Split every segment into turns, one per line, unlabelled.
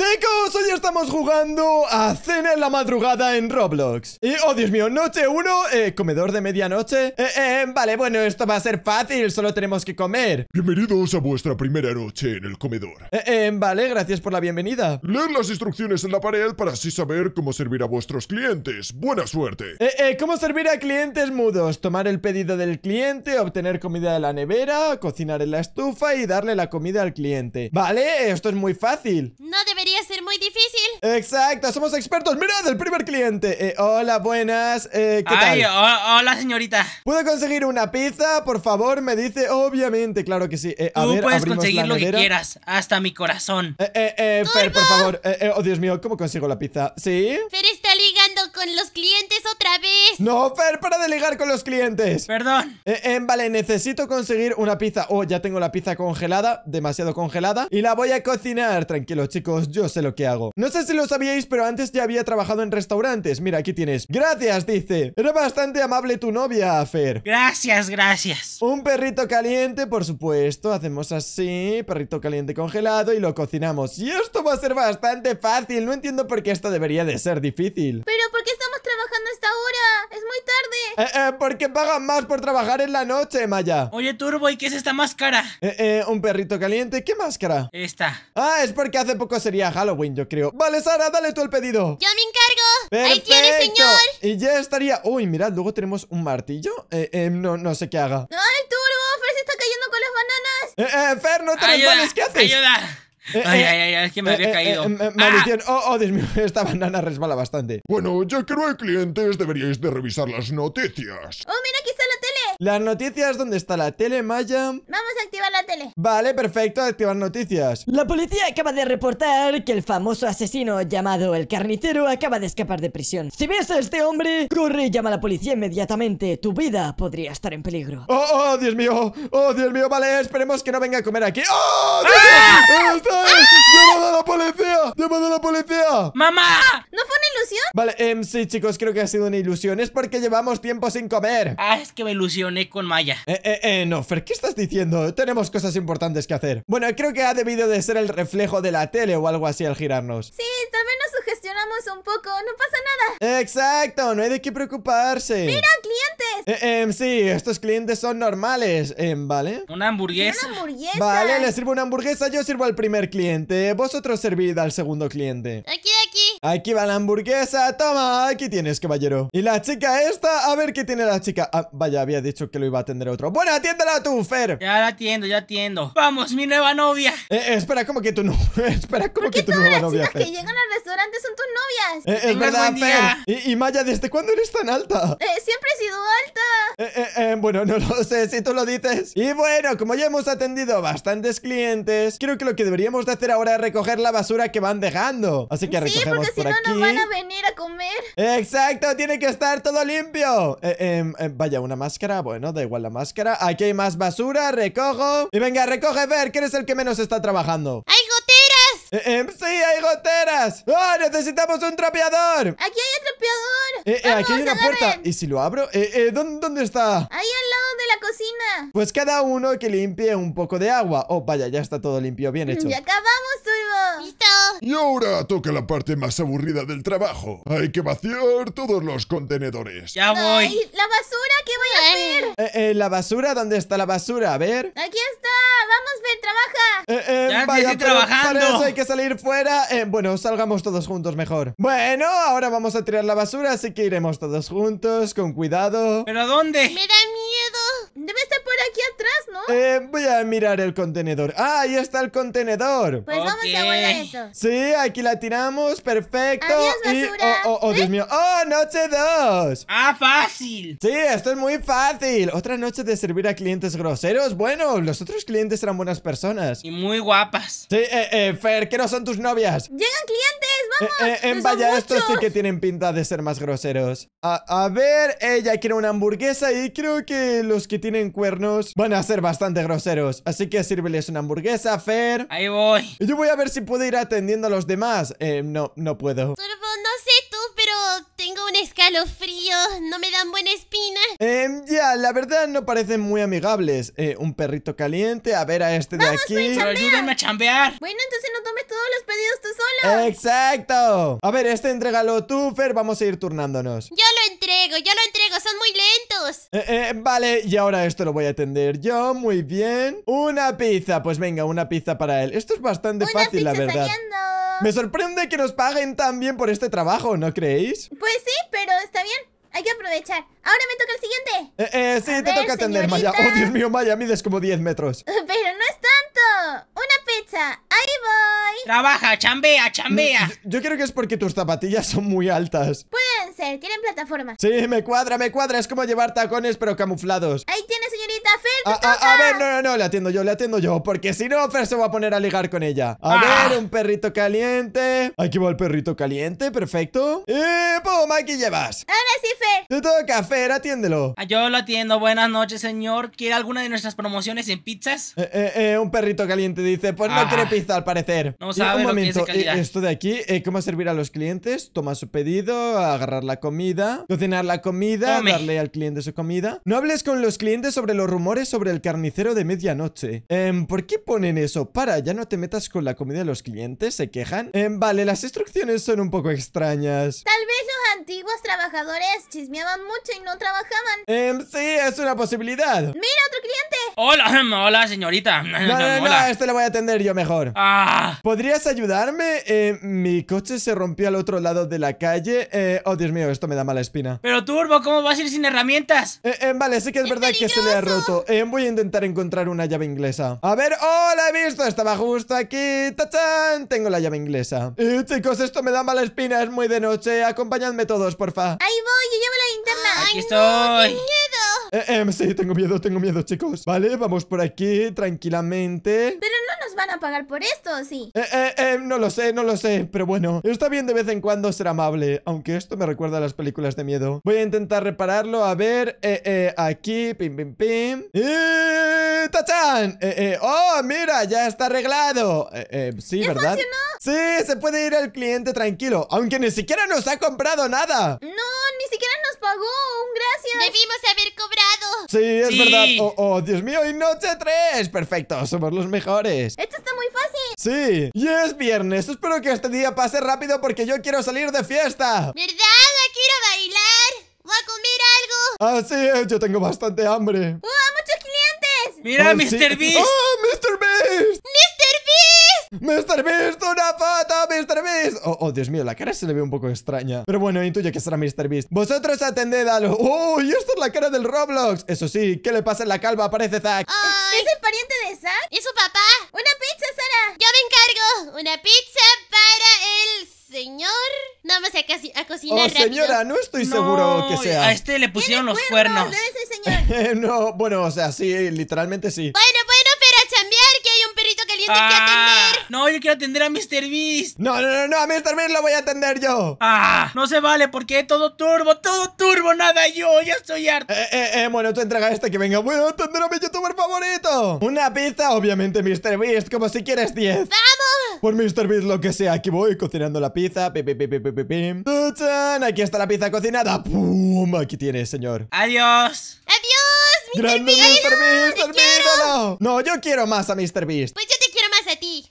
Chicos, hoy estamos jugando a cena en la madrugada en Roblox Y, oh Dios mío, noche 1, eh, comedor de medianoche eh, eh, Vale, bueno, esto va a ser fácil, solo tenemos que
comer Bienvenidos a vuestra primera noche en el comedor Eh, eh Vale, gracias por la bienvenida Leer las instrucciones en la pared para así saber cómo servir a vuestros clientes Buena suerte eh,
eh, ¿Cómo servir a clientes mudos? Tomar el pedido del cliente, obtener comida de la nevera, cocinar en la estufa y darle la comida al cliente Vale, esto es muy fácil
No debería ser muy difícil.
Exacto, somos expertos. Mirad, el primer cliente. Eh, hola, buenas. Eh, ¿Qué tal?
hola, señorita.
¿Puedo conseguir una pizza? Por favor, me dice. Obviamente, claro que sí. Eh, Tú puedes conseguir lo que quieras,
hasta mi corazón. Eh, eh por
favor. oh, Dios mío, ¿cómo consigo la pizza? ¿Sí?
con los clientes otra
vez. No, Fer, para delegar con los clientes. Perdón. Eh, eh, vale, necesito conseguir una pizza. Oh, ya tengo la pizza congelada, demasiado congelada. Y la voy a cocinar. Tranquilo, chicos, yo sé lo que hago. No sé si lo sabíais, pero antes ya había trabajado en restaurantes. Mira, aquí tienes. Gracias, dice. Era bastante amable tu novia, Fer.
Gracias, gracias.
Un perrito caliente, por supuesto. Hacemos así, perrito caliente congelado y lo cocinamos. Y esto va a ser bastante fácil. No entiendo por qué esto debería de ser difícil.
Pero ¿por qué estamos trabajando a esta hora? Es muy tarde. Eh,
eh, ¿Por qué pagan más por trabajar en la noche, Maya?
Oye, Turbo, ¿y qué es
esta
máscara? Eh, eh, un perrito caliente. ¿Qué máscara? Esta. Ah, es porque hace poco sería Halloween, yo creo. Vale, Sara, dale tú el pedido. Yo
me encargo. Ahí tiene, señor.
Y ya estaría. Uy, mirad, luego tenemos un martillo. Eh, eh, no, no sé qué haga.
¡Ay, Turbo! Fer se está cayendo con las bananas.
Eh, eh, Fer, no te resbales. ¿Qué haces? Ayuda. Eh, ay, eh, ay, ay, es que me eh, había caído. maldición. Ah. Oh, oh, Dios mío, esta banana resbala bastante. Bueno, ya que no hay clientes, deberíais de revisar las noticias.
¡Oh, mira, aquí está la tele!
Las noticias, ¿dónde está la tele, Maya? Vamos a activar Vale, perfecto, activar noticias. La policía acaba de reportar que el
famoso asesino llamado el carnicero acaba de escapar de prisión. Si ves a este hombre, corre y llama a la policía inmediatamente. Tu vida podría estar en peligro.
¡Oh, oh, Dios mío! ¡Oh, Dios mío! Vale, esperemos que no venga a comer aquí. ¡Oh, Dios mío! ¡Ah! ¡Ah! ¡Llamad a la policía! ¡Llamad a la policía! ¡Mamá! ¿No fue una ilusión? Vale, eh, sí, chicos, creo que ha sido una ilusión. Es porque llevamos tiempo sin comer. Ah, es que me ilusioné con Maya. Eh, eh, eh, no, Fer, ¿qué estás diciendo? Tenemos que cosas importantes que hacer. Bueno, creo que ha debido de ser el reflejo de la tele o algo así al girarnos. Sí,
vez nos sugestionamos un poco, no pasa
nada. Exacto, no hay de qué preocuparse. ¡Mira, clientes! Eh, eh, sí, estos clientes son normales, eh, ¿vale? Una
hamburguesa. Vale, le sirvo
una hamburguesa, yo sirvo al primer cliente. Vosotros servid al segundo cliente. Aquí Aquí va la hamburguesa, toma, aquí tienes, caballero Y la chica esta, a ver qué tiene la chica ah, vaya, había dicho que lo iba a atender otro Bueno, atiéndela tú, Fer Ya la
atiendo, ya atiendo Vamos, mi nueva novia
eh, eh Espera, ¿cómo que tu no... espera, ¿cómo que tu nueva las novia, que
llegan al restaurante son tus novias eh, Es verdad, Fer
y, Maya, ¿desde cuándo eres tan alta?
Eh, siempre he sido alta
eh, eh, eh, Bueno, no lo sé, si tú lo dices Y bueno, como ya hemos atendido bastantes clientes Creo que lo que deberíamos de hacer ahora es recoger la basura que van dejando Así que recogemos si no nos van a
venir a comer.
Exacto, tiene que estar todo limpio. Eh, em, eh, vaya, una máscara. Bueno, da igual la máscara. Aquí hay más basura, recojo. Y venga, recoge, ver que eres el que menos está trabajando. ¡Hay goteras! Eh, em, sí, hay goteras. ¡Oh, necesitamos un trapeador! Aquí
hay un trapeador. aquí hay una puerta.
¿Y si lo abro? ¿dónde, ¿Dónde está?
Ahí al lado de la cocina.
Pues cada uno que limpie
un poco de agua. Oh, vaya, ya está todo limpio, bien hecho. Ya
acabamos. Y ahora
toca la parte más aburrida del trabajo. Hay que vaciar todos los contenedores.
Ya voy. la basura eh, eh, la basura, ¿dónde está la basura? A ver.
Aquí está, vamos, ven, trabaja. Eh, ya estoy trabajando. hay
que salir fuera. bueno, salgamos todos juntos mejor. Bueno, ahora vamos a tirar la basura, así que iremos todos juntos, con cuidado. ¿Pero dónde? Me da
miedo. Debe estar por aquí atrás, ¿no?
voy a mirar el contenedor. ¡Ah, ahí está el contenedor! Pues vamos a guardar eso. Sí, aquí la tiramos, perfecto. Oh, oh, oh, Dios mío. ¡Oh, noche 2! ¡Ah,
fácil!
Sí, esto es muy fácil! Otra noche de servir a clientes groseros. Bueno, los otros clientes eran buenas personas.
Y muy guapas.
Sí, eh, eh, Fer, que no son tus novias.
¡Llegan clientes!
Eh, ¡Vamos! Eh, en vaya, estos sí que tienen pinta de ser más groseros. A, ver, ella quiere una hamburguesa y creo que los que tienen cuernos van a ser bastante groseros. Así que sírveles una hamburguesa, Fer.
Ahí voy.
Yo voy a ver si puedo ir atendiendo a los demás. Eh, no, no puedo.
Sorbo, no sé tú, pero tengo un escalofrío, no me dan buena espina. Eh,
ya, la verdad no parecen muy amigables. Eh, un perrito caliente, a ver a este de aquí. ayúdenme a
chambear.
Bueno, entonces no tomes todos los pedidos tú solo.
Exacto. A ver, este entrégalo tú, Fer, vamos a ir turnándonos. Yo
lo entrego, yo lo entrego, son muy lentos. Eh, eh,
vale, y ahora esto lo voy a atender yo, muy bien. Una pizza, pues venga, una pizza para él. Esto es bastante fácil, la verdad. Me sorprende que nos paguen tan bien por este trabajo, ¿no creéis?
Pues pues sí, pero está bien. Hay que aprovechar. Ahora me toca el siguiente.
Eh, eh sí, te toca atender, Maya. Oh, Dios mío, Maya, mides como 10 metros.
Pero no es tanto. Una fecha, Ahí voy.
Trabaja, chambea, chambea. Mm, yo, creo que es porque tus zapatillas son muy altas.
pues tienen plataforma. Sí, me
cuadra, me cuadra. Es como llevar tacones, pero camuflados. Ahí tiene, señorita Fer. Ah, ah, a, ver, no, no, no, la atiendo yo, le atiendo yo. Porque si no, Fer se va a poner a ligar con ella. A ah. ver, un perrito caliente. Aquí va el perrito caliente, perfecto. Y pum, aquí llevas. Ahora sí, Fer. Te toca, Fer, atiéndelo.
Yo lo atiendo. Buenas noches, señor. ¿Quiere alguna de nuestras promociones en pizzas? Eh,
eh, eh un perrito caliente dice. Pues no quiere pizza, al parecer. Vamos a ver esto de aquí, eh, ¿cómo servir a los clientes? Toma su pedido, agarrar la comida, cocinar la comida, darle al cliente su comida. No hables con los clientes sobre los rumores sobre el carnicero de medianoche. Em, ¿Por qué ponen eso? Para, ya no te metas con la comida de los clientes, se quejan. Em, vale, las instrucciones son un poco extrañas.
Tal vez antiguos trabajadores chismeaban mucho y no trabajaban.
Eh, sí, es una posibilidad. ¡Mira,
otro cliente!
Hola,
hola, señorita. No, no,
este lo voy a atender yo mejor.
Ah.
¿Podrías ayudarme? Eh, mi coche se rompió al otro lado de la calle. Eh, oh, Dios mío, esto me da mala espina.
Pero Turbo, ¿cómo vas a ir sin herramientas?
Eh, em, vale, sí que es, verdad que se le ha roto. voy a intentar encontrar una llave inglesa. A ver, oh, la he visto. Estaba justo aquí. ¡Tachán! Tengo la llave inglesa. Eh, chicos, esto me da mala espina. Es muy de noche. Acompáñadme todos, porfa. Ahí
voy, yo llevo la linterna.
Ah, aquí estoy. miedo! eh, eh, sí, tengo miedo, tengo miedo, chicos Vale, vamos por aquí tranquilamente
Pero no nos van a pagar por esto, sí?
Eh, eh, eh, no lo sé, no lo sé Pero bueno, está bien de vez en cuando ser amable Aunque esto me recuerda a las películas de miedo Voy a intentar repararlo, a ver Eh, eh, aquí, pim, pim, pim ¡Eh! Eh, eh, ¡Oh, mira! ¡Ya está arreglado! Eh, eh sí, ¿verdad? Funcionó? Sí, se puede ir el cliente tranquilo, aunque ni siquiera nos ha comprado nada. No,
ni siquiera nos pagó. un Gracias. Debimos haber cobrado. Sí,
es verdad. Oh, oh, Dios mío, y noche 3. Perfecto, somos los mejores. Esto está muy fácil. Sí, y es viernes. Espero que este día pase rápido porque yo quiero salir de fiesta.
¿Verdad? Quiero bailar. Voy a comer algo.
Ah, sí, yo tengo bastante hambre.
¡Oh, muchos clientes! ¡Mira, oh, Mr. Beast! ¡Oh,
Mr. Beast! ¡Mr. Beast! ¡Mr. Beast! ¡Una pata, Mr. Beast! Oh, oh, Dios mío, la cara se le ve un poco extraña. Pero bueno, intuye que será Mr. Beast. Vosotros atended a lo... ¡Oh, y esta es la cara del Roblox! Eso sí, ¿qué le pasa en la calva? Aparece Zack.
¡Oh, ¿Es el pariente de Zack? ¿Y su papá? ¡Una pizza, Sara! ¡Yo me encargo! ¡Una pizza para el señor. no, más a, a cocinar rápido. señora, no estoy seguro que sea. A
este
le pusieron los cuernos?
cuernos. no, bueno, o sea, sí, literalmente sí.
Ah. No, yo quiero atender a Mr. Beast. No, no, no,
no, a Mr. Beast lo voy a atender yo. Ah, no se vale porque todo turbo, todo turbo, nada yo, ya estoy harto. Eh, eh, eh, bueno, tú entrega este que venga. Voy a atender a mi youtuber favorito. Una pizza, obviamente, Mr. Beast, como si quieres 10.
¡Vamos!
Por Mr. Beast, lo que sea, aquí voy cocinando la pizza. Pim, pim, pim, pim, Aquí está la pizza cocinada. ¡Pum! Aquí tienes, señor.
Adiós. Adiós. Grande Mr. Beast, Mr. Beast, no,
yo quiero más a Mr. Beast. Pues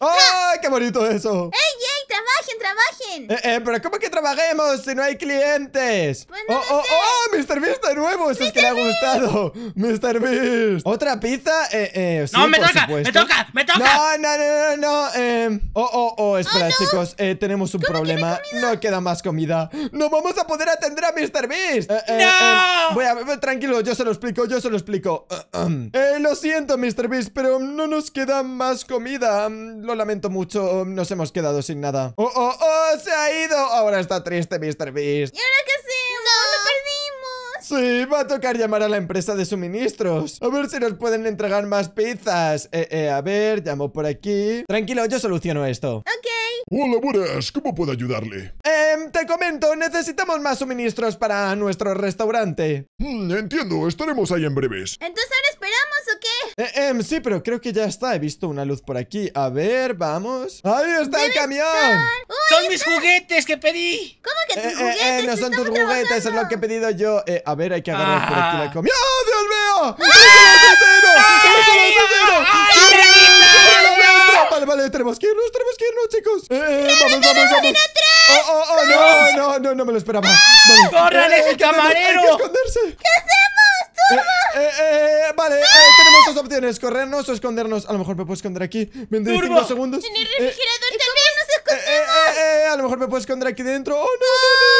¡Ay, qué bonito eso! ¡Ey, ey
trabajen, trabajen! Eh, eh,
pero ¿cómo que trabajemos si no hay clientes? Pues oh, oh, oh, Mr. Beast de nuevo, eso es que le ha gustado. Mr. Beast. ¿Otra pizza? Eh, eh, no, me toca, me toca, me toca. No, no, no, no, Eh, oh, oh, oh, espera, oh, chicos, eh, tenemos un problema. no queda más comida. No vamos a poder atender a Mr. Beast. Eh, eh, em, no. voy a, tranquilo, yo se lo explico, yo se lo explico. Eh, lo siento, Mr. Beast, pero no nos queda más comida. Mm, lo lamento mucho, mm, nos hemos quedado sin nada. Oh, oh, oh! ¡Se ha ido! Ahora está triste, Mr. Beast. ¿Y ahora qué hacemos? ¡Lo perdimos! Sí, va a tocar llamar a la empresa de suministros. A ver si nos pueden entregar más pizzas. Eh, eh, a ver, llamo por aquí. Tranquilo, yo soluciono esto. Ok. Hola, buenas. ¿Cómo puedo ayudarle? Eh, te comento, necesitamos más suministros para nuestro restaurante. Hmm, entiendo, estaremos ahí en breves.
¿Entonces ahora esperamos o qué?
Eh, eh, sí, pero creo que ya está. He visto una luz por aquí. A ver, vamos. ¡Ahí está el camión! ¡Son mis juguetes que pedí! ¿Cómo que eh, tus eh, eh, juguetes? Eh, no son tus juguetes, es lo que he pedido yo. Eh, a ver, hay que agarrar por aquí la ah. comida. ¡Oh, Dios mío! ¡Ah! Vale, vale, tenemos que irnos, tenemos que irnos, chicos. Eh, eh vamos, vamos, vamos. Oh, oh, oh, no, no, no, no me lo esperaba. Vale. el eh, camarero! esconderse. ¿Qué hacemos, Turbo? Eh, eh, eh, vale, ah. tenemos dos opciones: corrernos o escondernos. A lo mejor me puedo esconder aquí. cinco segundos. refrigerador
también nos
a lo mejor me puedo esconder aquí dentro. ¡Oh, no, no, no!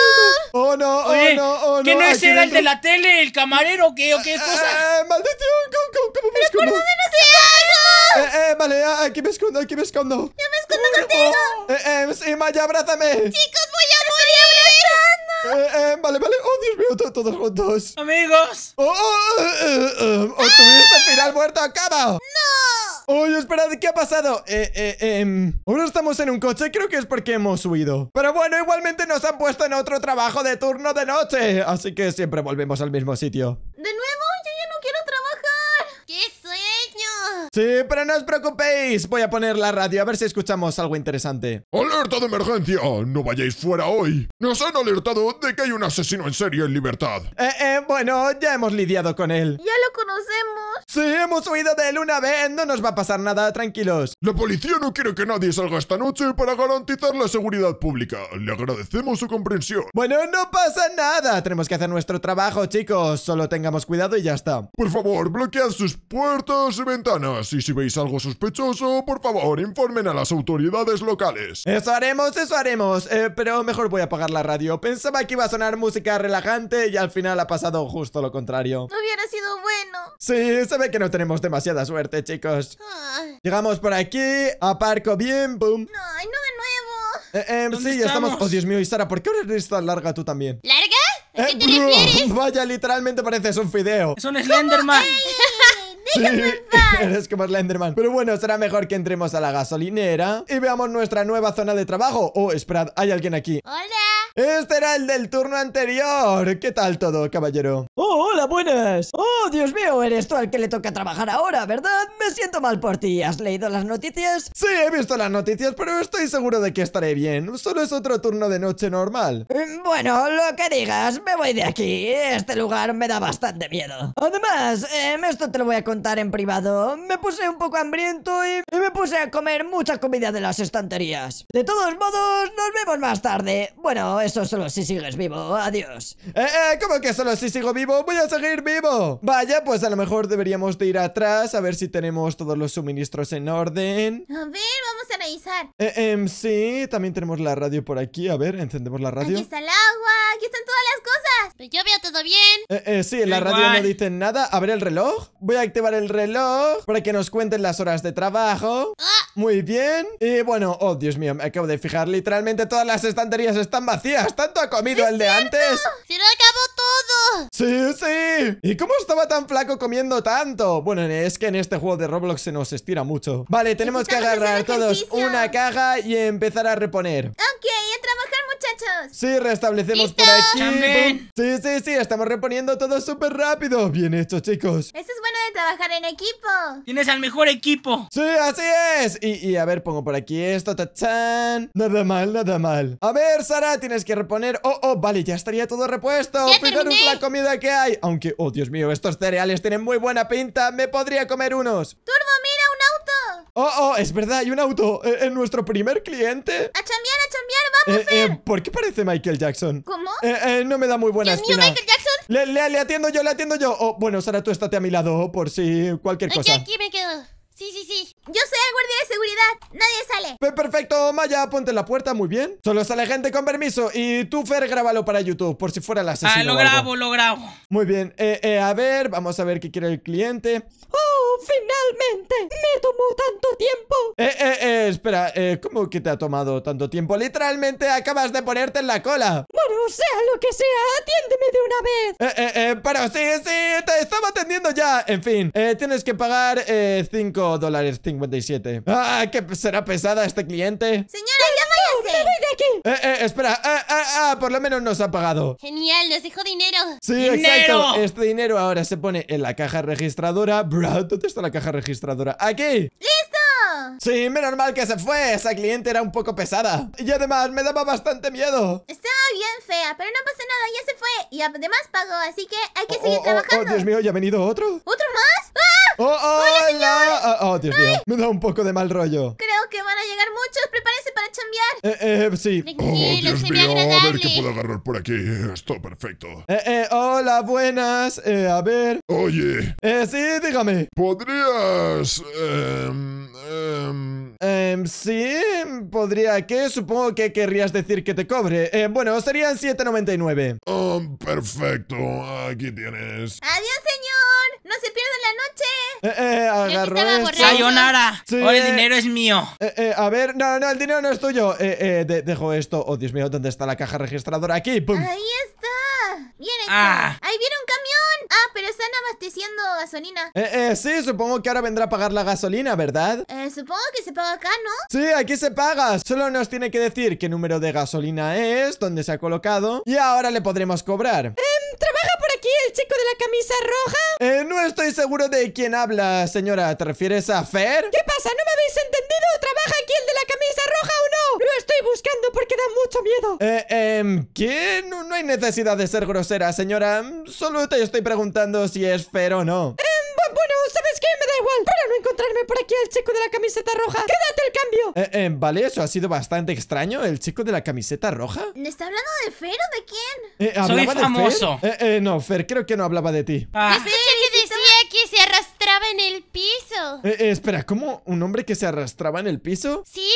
Oh no, oh no, oh no. ¿Que no es el de la tele, el camarero? ¿Qué, o
qué ah, cosa? Eh, ah, ah, ¡Maldición! ¿cómo, cómo, me escondo? ¿Por dónde no te hago?
Eh, eh, vale, aquí me escondo, aquí me escondo. Yo me escondo contigo. Oh, eh, eh, Sima, ya abrázame. Chicos,
voy a morir. abrazando!
Eh, eh, vale, vale. Oh, Dios mío, todos juntos.
Amigos.
Oh, oh, eh, oh final muerto, acaba. No. Uy, esperad, ¿qué ha pasado? Em, ahora estamos en un coche, creo que es porque hemos huido. Pero bueno, igualmente nos han puesto en otro trabajo de turno de noche. Así que siempre volvemos al mismo sitio. Sí, pero no os preocupéis. Voy a poner la radio a ver si escuchamos algo interesante. ¡Alerta de emergencia!
No vayáis fuera hoy. Nos han alertado de que hay un asesino en serie en libertad. Eh, eh, bueno, ya hemos lidiado con él.
Ya lo conocemos. Sí, hemos huido de él una vez. No nos
va a pasar nada, tranquilos. La policía no quiere que nadie salga esta noche para garantizar la seguridad pública. Le agradecemos su comprensión. Bueno, no pasa nada. Tenemos que hacer nuestro trabajo, chicos. Solo tengamos cuidado y ya está. Por favor, bloquead sus puertas y ventanas. Y si veis algo sospechoso, por favor, informen a las autoridades locales. Eso
haremos, eso haremos. Eh, pero mejor voy a apagar la radio. Pensaba que iba a sonar música relajante y al final ha pasado justo lo contrario.
hubiera sido bueno.
Sí, se ve que no tenemos demasiada suerte, chicos. Llegamos por aquí, aparco bien, boom. No, no de nuevo. Eh, em, sí, estamos? estamos? Oh, Dios mío, y Sara, ¿por qué ahora eres tan larga tú también?
¿Larga? ¿A qué te eh,
refieres? Vaya, literalmente pareces un fideo. Es un Slenderman. Sí, eres como Slenderman. Pero bueno, será mejor que entremos a la gasolinera y veamos nuestra nueva zona de trabajo. Oh, esperad, hay alguien aquí. ¡Hola! Este era el del turno anterior. ¿Qué tal todo, caballero? Oh, hola, buenas. Oh, Dios mío, eres tú al que le toca trabajar ahora, ¿verdad? Me siento mal por ti. ¿Has leído las noticias? Sí, he visto las noticias, pero estoy seguro de que estaré bien. Solo es otro turno de noche normal.
Mm, bueno, lo que digas, me voy de aquí. Este lugar me da bastante miedo. Además, em, esto te lo voy a contar en privado. Me puse un poco hambriento y me puse a comer mucha comida de las estanterías. De todos modos, nos
vemos más tarde. Bueno, eso solo si sigues vivo. Adiós. Eh, eh, ¿cómo que solo si sigo vivo? ¡Voy a seguir vivo! Vaya, pues a lo mejor deberíamos de ir atrás a ver si tenemos todos los suministros en orden.
A ver, vamos a analizar. Eh,
em, sí, también tenemos la radio por aquí. A ver, encendemos la radio. Aquí está
el agua, aquí están todas las cosas. Pero yo veo todo bien.
Eh, eh, sí, en la radio no dicen nada. A ver el reloj. Voy a activar el reloj para que nos cuenten las horas de trabajo. Ah. Muy bien. Y bueno, oh, Dios mío, me acabo de fijar. Literalmente todas las estanterías están vacías. ¿Tanto ha comido el de antes?
no,
sí! ¿Y cómo estaba tan flaco comiendo tanto? Bueno, es que en este juego de Roblox se nos estira mucho. Vale, tenemos que agarrar todos una caja y empezar a reponer. Ok,
a trabajar muchachos.
Sí, restablecemos por aquí. Sí, sí, sí, estamos reponiendo todo súper rápido. Bien hecho, chicos. Eso
es bueno de trabajar en equipo.
Tienes al mejor equipo. Sí, así es. Y, y a ver, pongo por aquí esto, tachán. Nada mal, nada mal. A ver, Sara, tienes que reponer. Oh, oh, vale, ya estaría todo repuesto la comida que hay. Aunque, oh Dios mío, estos cereales tienen muy buena pinta. Me podría comer unos.
Turbo, mira un auto.
Oh, oh, es verdad, hay un auto. ¿Es eh, nuestro primer cliente? A chambear,
a chambear, vamos,
eh, eh, ¿Por qué parece Michael Jackson? ¿Cómo? no me da muy buena Dios Mío, Michael Jackson. Le, atiendo yo, le atiendo yo. Oh, bueno, Sara, tú estate a mi lado por si cualquier cosa. Aquí,
aquí me quedo. Sí, sí, sí. Yo soy el guardia de seguridad.
Nadie sale. Perfecto, Maya, ponte la puerta, muy bien. Solo sale gente con permiso. Y tú, Fer, grábalo para YouTube, por si fuera la sesión. Ah, lo grabo, lo grabo. Muy bien. Eh, eh, a ver, vamos a ver qué quiere el cliente.
¡Oh, finalmente! ¡Me tomó tanto
tiempo! Eh, eh, eh, espera, eh, ¿cómo que te ha tomado tanto tiempo? Literalmente acabas de ponerte en la cola.
Bueno, sea lo que sea, atiéndeme de una vez. Eh,
eh, eh, pero sí, sí, te estaba ya! En fin, eh, tienes que pagar eh, 5 dólares 57. ¡Ah! ¿Qué será pesada este cliente?
Señora, ya voy de
aquí! Eh, eh, espera. Ah, ah, ah, por lo menos nos ha pagado.
Genial, nos dejo dinero. Sí, exacto. Este
dinero ahora se pone en la caja registradora. Bro, ¿dónde está la caja registradora? ¡Aquí! Sí, menos mal que se fue. Esa cliente era un poco pesada. Y además me daba bastante miedo.
Estaba bien fea, pero no pasa nada, ya se fue. Y además pagó, así que hay
que oh, seguir oh, oh, oh trabajando. Oh, Dios mío, ¿ya ha venido otro? ¿Otro más? ¡Ah! ¡Oh, hola! oh Dios
mío! Me da un poco de mal rollo.
Creo que van a llegar muchos. Prepárense para chambear. Eh, eh, sí. Tranquilo, Dios A ver
qué puedo agarrar por aquí. esto perfecto. Eh, eh, hola, buenas. Eh, a ver. Oye. Eh, sí, dígame. ¿Podrías... Eh
Em, em, sí, podría que. Supongo que querrías decir que te cobre. Eh, bueno, serían 7.99. perfecto. Aquí tienes. ¡Adiós,
señor! ¡No se pierda la noche!
Eh, eh ¡Sayonara! hoy el dinero es mío! Eh, eh, a ver, no, no, el dinero no es tuyo. Eh, eh, dejo esto. Oh, Dios mío, ¿dónde está la caja registradora? Aquí, pum. Ahí está.
viene ah. Ahí viene un cambio Ah, pero están abasteciendo gasolina. Eh,
eh, sí, supongo que ahora vendrá a pagar la gasolina, ¿verdad?
Eh, supongo que se paga acá, ¿no?
Sí, aquí se paga. Solo nos tiene que decir qué número de gasolina es, dónde se ha colocado y ahora le podremos cobrar. Eh,
trabaja por aquí el chico de la camisa roja?
Eh, no estoy seguro de quién habla, señora. ¿Te refieres a Fer? ¿Qué
pasa? ¿No me habéis entendido? ¿Trabaja aquí el de la camisa roja o no? Lo estoy buscando porque da
mucho miedo. Eh, eh, ¿qué? No, hay necesidad de ser grosera, señora. Solo te estoy preguntando si es Fer o no. Para no encontrarme por aquí
al chico de la camiseta roja. ¡Quédate el cambio!
Eh, eh, vale, eso ha sido bastante extraño. ¿El chico de la camiseta roja?
¿Me está hablando de Fer o de quién? Eh,
¿hablaba Soy famoso. Eh, eh, no, Fer, creo que no hablaba de ti. Ah
en el piso. Eh,
eh, espera, ¿cómo? ¿Un hombre que se arrastraba en el piso?
Sí,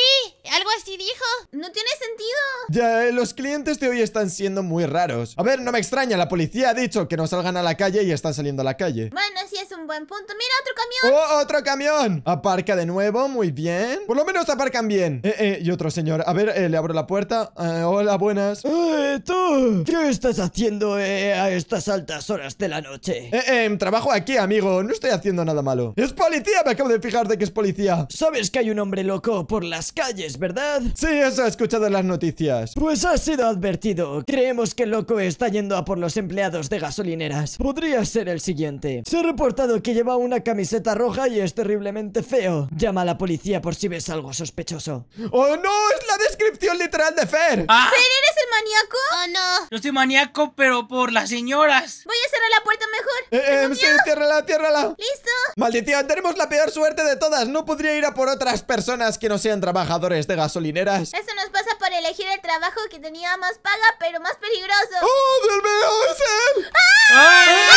algo así dijo. No tiene sentido.
Ya, eh, los clientes de hoy están siendo muy raros. A ver, no me extraña, la policía ha dicho que no salgan a la calle y están saliendo a la calle.
Bueno, sí es un buen punto. Mira, otro camión. ¡Oh, otro
camión! Aparca de nuevo, muy bien. Por lo menos aparcan bien. Eh, eh, y otro señor. A ver, eh, le abro la puerta. Eh, hola, buenas. tú! ¿Qué estás haciendo a estas altas horas de la noche? Eh, eh, trabajo aquí, amigo. No estoy haciendo nada ¡Es policía! Me acabo de fijar de que es policía. ¿Sabes que hay un hombre loco por las calles, verdad? Sí, eso he escuchado en las noticias. Pues ha sido advertido. Creemos que el loco está yendo a por los empleados de gasolineras. Podría ser el siguiente. Se ha reportado que lleva una camiseta roja y es terriblemente feo.
Llama a la policía por si ves algo sospechoso. ¡Oh, no! ¡Es la descripción literal de Fer! Ah. ¿Fer eres
el maníaco? ¡Oh,
no! No soy maníaco, pero por las señoras.
Voy a cerrar la puerta mejor. Eh, eh, sí, ciérrala, ciérrala.
¡Listo! Maldición, tenemos la peor suerte de todas. No podría ir a por otras personas que no sean trabajadores de gasolineras.
Eso nos pasa por elegir el trabajo que tenía más paga, pero más peligroso. ¡Oh, Dios
mío! ¡Es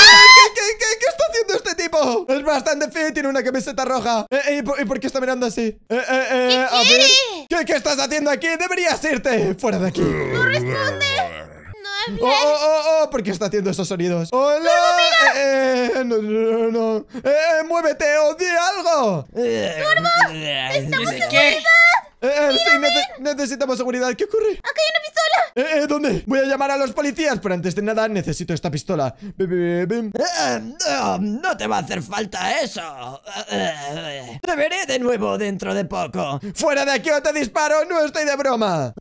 ¿Qué, qué, qué, está haciendo este tipo? Es bastante feo tiene una camiseta roja. Eh, eh, ¿y, por, qué está mirando así? Eh, ¿Qué, ¿Qué, ¿Qué estás haciendo aquí? Deberías irte fuera de aquí.
¡No responde!
Oh, oh, oh, oh, ¿por qué está haciendo esos sonidos? ¡Hola! ¡Turbo, eh, eh, no, no, no, eh, ¡Eh, muévete o algo!
¡Turbo! Eh, ¡Estamos en ¿Qué? seguridad!
Eh, eh sí, necesitamos seguridad. ¿Qué ocurre? Acá hay un episodio eh, eh, ¿dónde? Voy a llamar a los policías, pero antes de nada necesito esta pistola. Eh, no,
te va a hacer falta eso. Te eh, veré
de nuevo dentro de poco. ¡Fuera de aquí o te disparo! ¡No estoy de broma!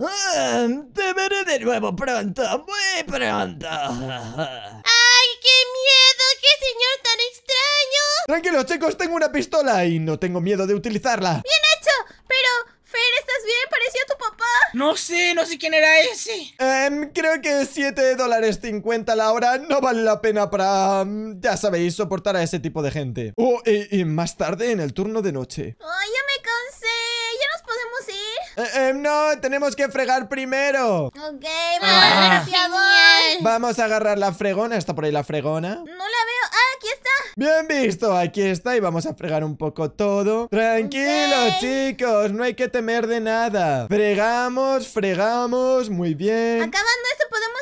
Te veré de nuevo pronto, muy
pronto. ¡Ay,
qué miedo! ¡Qué señor tan extraño! Tranquilo, chicos, tengo
una pistola y no tengo miedo de utilizarla. ¡Bien
hecho! Pero ver, ¿estás bien? Parecía tu papá. No sé, no sé quién era ese.
Em, creo que 7 dólares 50 la hora no vale la pena para, em, ya sabéis, soportar a ese tipo de gente. Oh, y, más tarde en el turno de noche.
Oh, ya me cansé. ¿Ya nos podemos ir? Eh,
em, no, tenemos que fregar primero. Ok, vamos, ah. Vamos a agarrar la fregona. ¿Está por ahí la fregona? No Bien visto, aquí está y vamos a fregar un poco todo. Tranquilo, chicos, no hay que temer de nada. Fregamos, fregamos, muy bien. Acabando esto,
¿podemos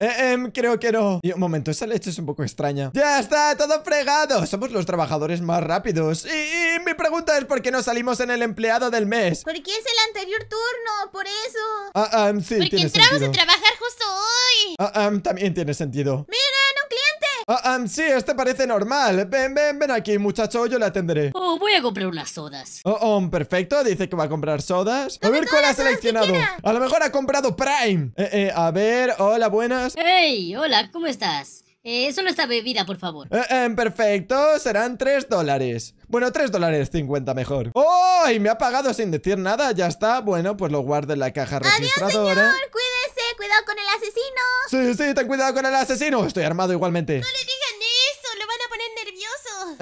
irnos? Eh,
em, creo que no. Y un momento, esa leche es un poco extraña. Ya está, todo fregado. Somos los trabajadores más rápidos. Y, mi pregunta es por qué no salimos en el empleado del mes.
Porque es el anterior turno, por eso.
Ah, em, sí, Porque entramos a
trabajar justo hoy. Ah,
em, también tiene sentido. Miren, Ah, ah, sí, este parece normal. Ven, ven, ven aquí, muchacho, yo le atenderé.
Oh, voy a comprar unas sodas.
Oh, oh perfecto, dice que va a comprar sodas. A ver cuál ha seleccionado. A lo mejor ha comprado Prime. Eh, eh, a ver, hola, buenas.
Hey, hola, ¿cómo estás? Eh, solo esta bebida, por favor.
Eh, eh perfecto, serán 3 dólares. Bueno, tres dólares 50 mejor ¡Oh! Y me ha pagado sin decir nada, ya está Bueno, pues lo guardo en la caja registradora Sí, sí, ten cuidado con el asesino. Estoy armado igualmente. No le
digan eso, lo van a poner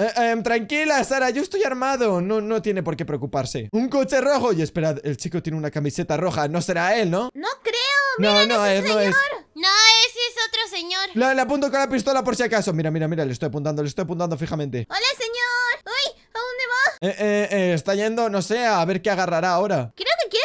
nervioso. Eh,
em, tranquila, Sara, yo estoy armado. No, no tiene por qué preocuparse. Un coche rojo. Y esperad, el chico tiene una camiseta roja. No será él, ¿no? No
creo. No, no, es eh, es, señor. no es. No, ese es otro señor. Le,
apunto con la pistola por si acaso. Mira, mira, mira, le estoy apuntando, le estoy apuntando fijamente.
Hola, señor. Uy, ¿a dónde va? Eh,
eh, eh, está yendo, no sé, a ver qué agarrará ahora.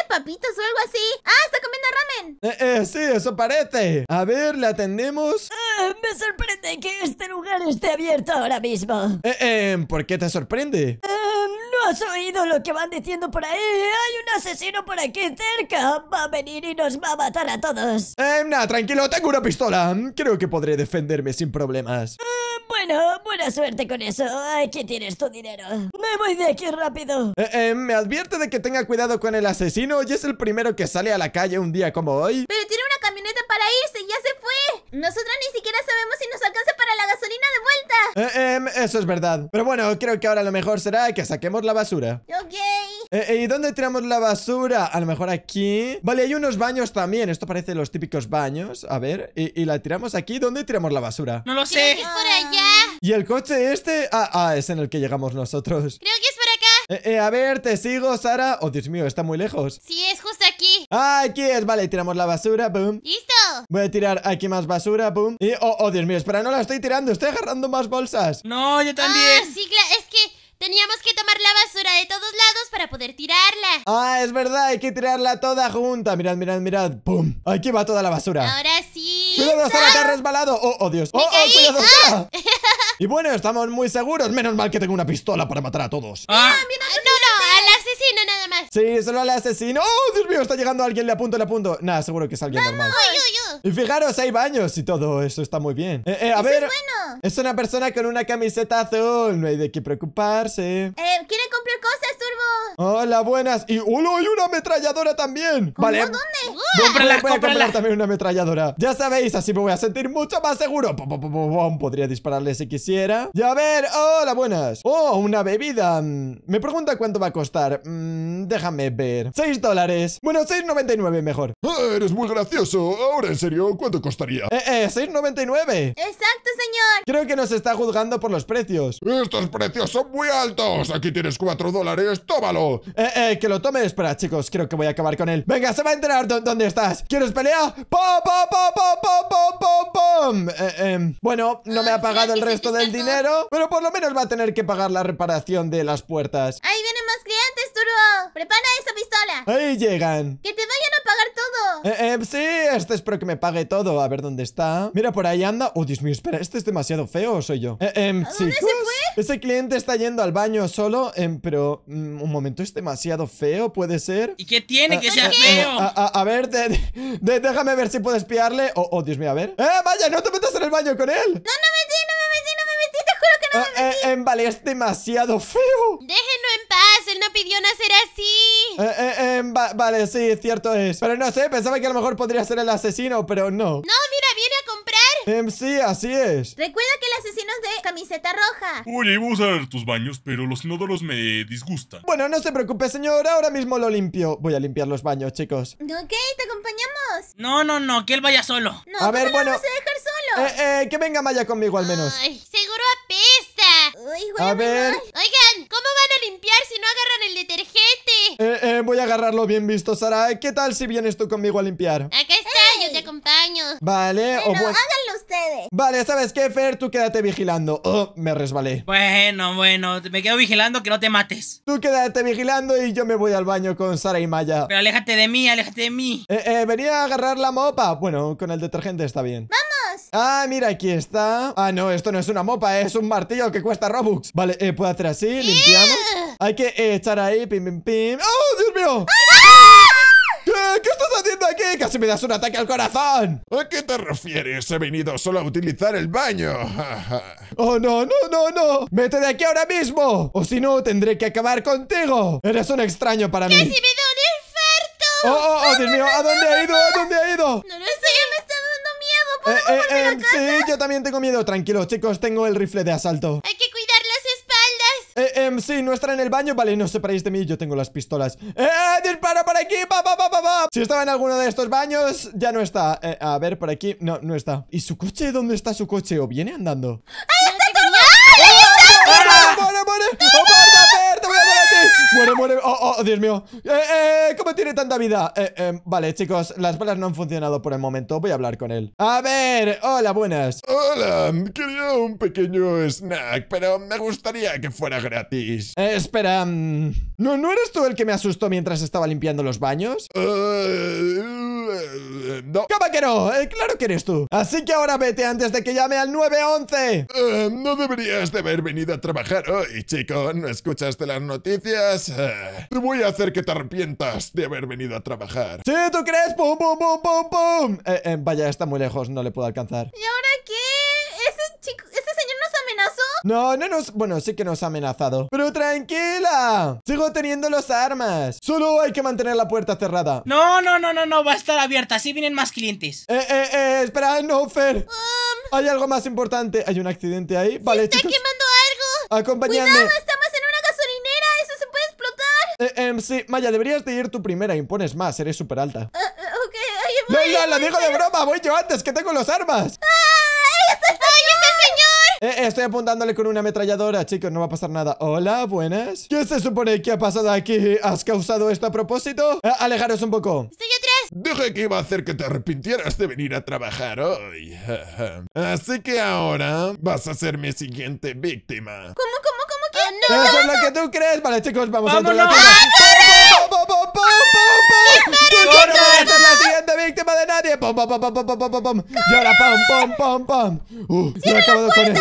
¿Papitos o algo así. ¡Ah, está comiendo ramen!
Eh, eh sí, eso parece. A ver, le atendemos.
Ah, me sorprende que este lugar esté abierto ahora mismo.
Eh, eh, ¿por qué te sorprende?
Em, ¿No has oído
lo que van diciendo por ahí? Hay un asesino por aquí cerca. Va a venir y nos va a matar
a todos. Eh, nada, tranquilo, tengo una pistola. Creo que podré defenderme sin problemas. Eh,
bueno, Buena suerte con eso. Ay, Aquí tienes tu dinero.
Me voy de aquí rápido. Eh, eh, me advierte de que tenga cuidado con el asesino y es el primero que sale a la calle un día como hoy.
Pero tiene una camioneta para irse, ya se fue. Nosotros ni siquiera sabemos si nos alcanza para la gasolina
de vuelta. Eh, em, eso es verdad. Pero bueno, creo que ahora lo mejor será que saquemos la basura. Ok. Eh, eh, ¿Y dónde tiramos la basura? A lo mejor aquí. Vale, hay unos baños también. Esto parece los típicos baños. A ver, y, la tiramos aquí. ¿Dónde tiramos la basura?
No lo sé. es por allá.
¿Y el coche este? Ah, ah, es en el que llegamos nosotros. Creo que es por acá. Eh, eh, a ver, te sigo, Sara. Oh, Dios mío, está muy lejos. Sí,
es justo aquí.
Ah, aquí es. Vale, tiramos la basura, boom. ¡Listo! Voy a tirar aquí más basura, boom. Y, oh, oh Dios mío, espera, no la estoy tirando. Estoy agarrando más bolsas. No, yo también. Ah,
sí, claro. Teníamos que tomar la basura de todos lados para poder tirarla.
Ah, es verdad, hay que tirarla toda junta. Mirad, mirad, mirad. ¡Pum! Aquí va toda la basura.
Ahora sí. ¡Cuidado, Sara, ¡Ah! te
resbalado! ¡Oh, oh, Dios! ¡Oh, oh, cuidado, ¡Ah! y bueno, estamos muy seguros. Menos mal que tengo una pistola para matar a todos.
¡Ah! no, no, al asesino nada más.
Sí, solo al asesino. ¡Oh, Dios mío! Está llegando alguien, le apunto, le apunto. Nada, seguro que es alguien normal. ¡Uy, y fijaros, hay baños y todo, eso está muy bien. Eh, eh, a ver, es, es una persona con una camiseta azul, no hay de qué preocuparse.
Eh, ¿Quiere comprar cosas?
Hola, buenas. Y hola, hay una ametralladora también. ¿Cómo? Vale. ¿Dónde? Cómprala, voy, a ¡Ah! comprar también una ametralladora. Ya sabéis, así me voy a sentir mucho más seguro. Podría dispararle si quisiera. Y a ver, hola, buenas. Oh, una bebida. Mm, me pregunta cuánto va a costar. Mm, déjame ver. 6 dólares. Bueno, 6.99 mejor. Ah, eres muy
gracioso. Ahora, en serio, ¿cuánto costaría? Eh, 6.99. Eh, Exacto, señor. Creo que nos está juzgando por los precios. Estos precios son muy altos. Aquí tienes 4 dólares
tómalo. Eh, eh, que lo tome. Espera, chicos, creo que voy a acabar con él. Venga, se va a enterar dónde estás. ¿Quieres pelear? ¡Pum, pum, pum, pum, eh, eh. Bueno, no me ha pagado el resto del dinero, pero por lo menos va a tener que pagar la reparación de las puertas.
¡Ahí vienen más clientes, Turo! ¡Prepara esa pistola! ¡Ahí llegan! ¡Que te vayan a pagar todo! Eh,
eh, sí, este espero que me pague todo. A ver dónde está. Mira, por ahí anda. Oh, Dios mío, espera, este es demasiado feo, soy yo. Eh, eh, ese cliente está yendo al baño solo, em, pero mm, un momento es demasiado feo, puede ser. ¿Y
qué tiene ah, que ser ah, feo?
Ah, a, ver, déjame ver si puedo espiarle. Oh, oh, Dios mío, a ver. ¡Eh, vaya! ¡No te metas en el baño con él! ¡No, no me metí, no me metí, no me metí! ¡Te juro que no me eh, metí! Eh, vale, es demasiado feo.
Déjenlo en paz, él no pidió nacer así.
Eh, eh, em, vale, sí, cierto es. Pero no sé, pensaba que a lo mejor podría ser el asesino, pero no. No,
mira, viene a
comprar. sí, así es.
Recuerda que camiseta roja.
Oye, iba a usar tus baños, pero los nódulos me disgustan. Bueno,
no se preocupe, señor. Ahora mismo lo limpio. Voy a limpiar los baños, chicos.
Ok, te acompañamos.
No, no, no, que él vaya solo. No, a ver, bueno. a dejar
solo. Eh, eh,
que venga Maya conmigo al menos. Ay,
seguro apesta. a ver. Oigan, ¿cómo van a limpiar si no agarran el detergente?
Eh, eh, voy a agarrarlo bien visto, Sara. ¿Qué tal si vienes tú conmigo a limpiar? Acá Vale, o pues... háganlo ustedes. Vale, ¿sabes qué, Fer? Tú quédate vigilando. Oh, me resbalé.
Bueno, bueno, me quedo vigilando que no te mates.
Tú quédate vigilando y yo me voy al baño con Sara y Maya.
Pero aléjate de mí, aléjate de mí. Eh, eh, venía a agarrar
la mopa. Bueno, con el detergente está bien. ¡Vamos! Ah, mira, aquí está. Ah, no, esto no es una mopa, es un martillo que cuesta Robux. Vale, eh, puedo hacer así, limpiamos. Hay que echar ahí, pim, pim, pim. ¡Oh, Dios mío! ¿Qué estás haciendo aquí? ¡Casi me das un
ataque al corazón! ¿A qué te refieres? He venido solo a utilizar el baño.
¡Oh, no, no, no, no! Mete de aquí ahora mismo! O si no, tendré que acabar contigo. Eres un extraño para mí. ¡Casi me da
un infarto! ¡Oh, oh, oh, Dios mío! ¿A dónde ha ido? ¿A dónde ha
ido? No lo sé, me está dando miedo. ¿Puedo eh, eh, eh, Sí, yo también tengo miedo. Tranquilo, chicos, tengo el rifle de asalto. Hay que eh, eh, sí, no está en el baño. Vale, no se separéis de mí. Yo tengo las pistolas. ¡Eh! eh ¡Dispara por aquí! ¡Pa, Si estaba en alguno de estos baños, ya no está. Eh, a ver, por aquí. No, no está. ¿Y su coche? ¿Dónde está su coche? ¿O viene andando? ¡Ahí
está! ¡Ahí está! ¡Ah, Muere,
muere. Oh, oh, oh, Dios mío. Eh, eh, ¿Cómo tiene tanta vida? Eh, eh, vale, chicos, las balas no han funcionado por el momento. Voy a hablar con él. A ver, hola, buenas.
Hola,
quería un pequeño
snack, pero me gustaría que fuera gratis.
Eh, espera. Mm, ¿No, ¿No eres tú el que me asustó mientras estaba limpiando los baños? Eh,
eh,
no. ¿Cómo que no? claro que eres tú. Así que ahora vete antes de que llame al 911.
Eh, no deberías de haber venido a trabajar hoy, chico. ¿No escuchaste las noticias? te voy a hacer que te arrepientas de haber venido a trabajar.
¡Sí, tú crees! ¡Pum, pum, pum, pum, pum! vaya, está muy lejos. No le puedo alcanzar. ¿Y
ahora qué? Ese chico...
No, no nos... Bueno, sí que nos ha amenazado. Pero tranquila. Sigo teniendo las armas. Solo hay que mantener la puerta cerrada.
No, no, no, no, no. Va a estar abierta. Así vienen más clientes.
Eh, eh, eh. Espera, no, Fer. Um. hay algo más importante. Hay un accidente ahí. Vale, se está quemando algo. Acompañadme. Cuidado,
estamos en una gasolinera. Eso se puede explotar.
Eh, eh, sí. Maya, deberías de ir tú primera. Impones más. Eres súper alta. Eh, eh,
ok, ahí voy. No, no, lo digo de
broma. Voy yo antes que tengo los armas. Ah, eh, estoy apuntándole con una ametralladora, chicos, no va a pasar nada. Hola, buenas. ¿Qué se supone que ha pasado aquí? ¿Has causado esto a propósito? Eh, alejaros un poco. Estoy
Dije que iba a hacer que te arrepintieras de venir a trabajar hoy. Así que ahora vas a ser mi siguiente víctima. ¿Cómo, cómo,
cómo que? no, ¡Eso es lo
que tú crees! Vale, chicos, vamos a entrar la
¡Pum, pum, pum, ¡Tú no la víctima de nadie! ¡Pum, pum, pum, pum, pum, pum, pum! ¡Y ahora pum, pum, pum, pum! ¡Uh! ¡Se ha acabado con él!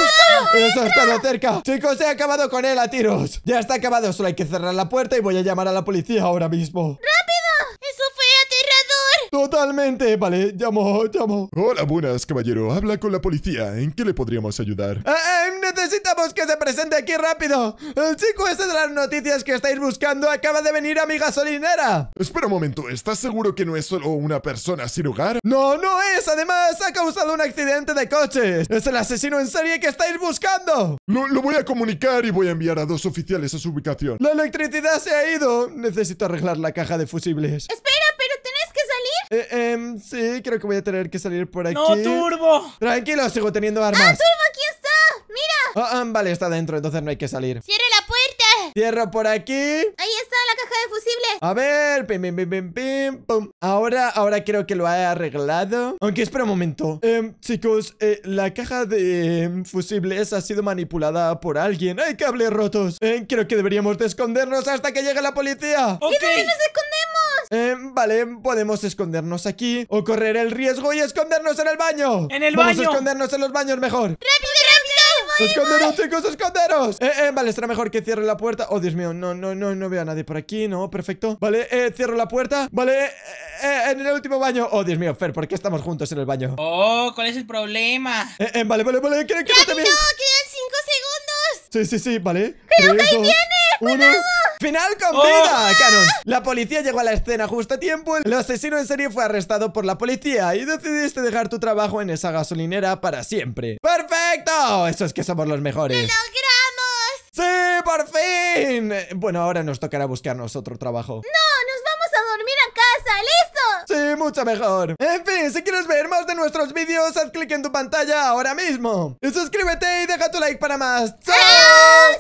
¡Eso ha estado cerca! ¡Chicos, se ha acabado con él a tiros! Ya está acabado, solo hay que cerrar la puerta y voy a
llamar a la policía ahora mismo. ¡Rápido! ¡Eso fue aterrador! Totalmente, vale, llamo, llamo. Hola, buenas, caballero. Habla con la policía. ¿En qué le podríamos ayudar? ¡Eh,
eh! necesitamos que se presente aquí rápido. El chico ese de las noticias que estáis buscando acaba de venir a mi gasolinera.
Espera un momento, ¿estás seguro que no es solo una persona sin hogar?
No, no es. Además, ha causado un accidente de coches. Es el asesino en serie que estáis
buscando. Lo, voy a comunicar y voy a enviar a dos oficiales a su ubicación. La electricidad se ha ido. Necesito arreglar la caja de fusibles.
Espera,
pero ¿tenes que salir.
Eh, eh, sí, creo que voy a tener que salir por aquí. ¡No, Turbo! Tranquilo, sigo teniendo armas. ¡Ah,
Turbo, aquí está!
¡Mira! Ah, ah, vale, está dentro, entonces no hay que salir. ¡Cierra la puerta! Cierro por aquí. Ahí está la caja de fusibles. A ver, pim, pim, pim, pim, pim, pum. Ahora, ahora creo que lo he arreglado. Aunque espera un momento. Em, chicos, eh, la caja de em, fusibles ha sido manipulada por alguien. ¡Hay cables rotos! Em, creo que deberíamos de escondernos hasta que llegue la policía. qué ¿Y nos
escondemos?
vale, podemos escondernos aquí o correr el riesgo y escondernos en el baño. En el baño. Vamos a escondernos en los baños mejor. ¡Esconderos, chicos! ¡Esconderos! Eh, eh, vale, será mejor que cierre la puerta. Oh, Dios mío, no, no, no, no veo a nadie por aquí, no, perfecto. Vale, eh, cierro la puerta. Vale, eh, eh en el último baño. Oh, Dios mío, Fer, ¿por qué estamos juntos en el baño?
Oh, ¿cuál es el problema? Eh, eh, vale, vale, vale, creo que no te ¡Quedan cinco
segundos! Sí, sí, sí, vale. ¡Creo que ahí viene! ¡Cuidado! Uno. ¡Final con ¡Oh! ¡Canon! La policía llegó a la escena justo a tiempo. El asesino en serie fue arrestado por la policía y decidiste dejar tu trabajo en esa gasolinera para siempre. ¡Perfecto! Eso es que somos los mejores. ¡Lo logramos! ¡Sí, por fin! Bueno, ahora nos tocará buscarnos otro trabajo.
¡No! ¡Nos vamos a dormir a casa! ¡Listo!
Sí, mucho mejor. En fin, si quieres ver más de nuestros vídeos, haz clic en tu pantalla ahora mismo. Y suscríbete y deja tu like para más. ¡Chao!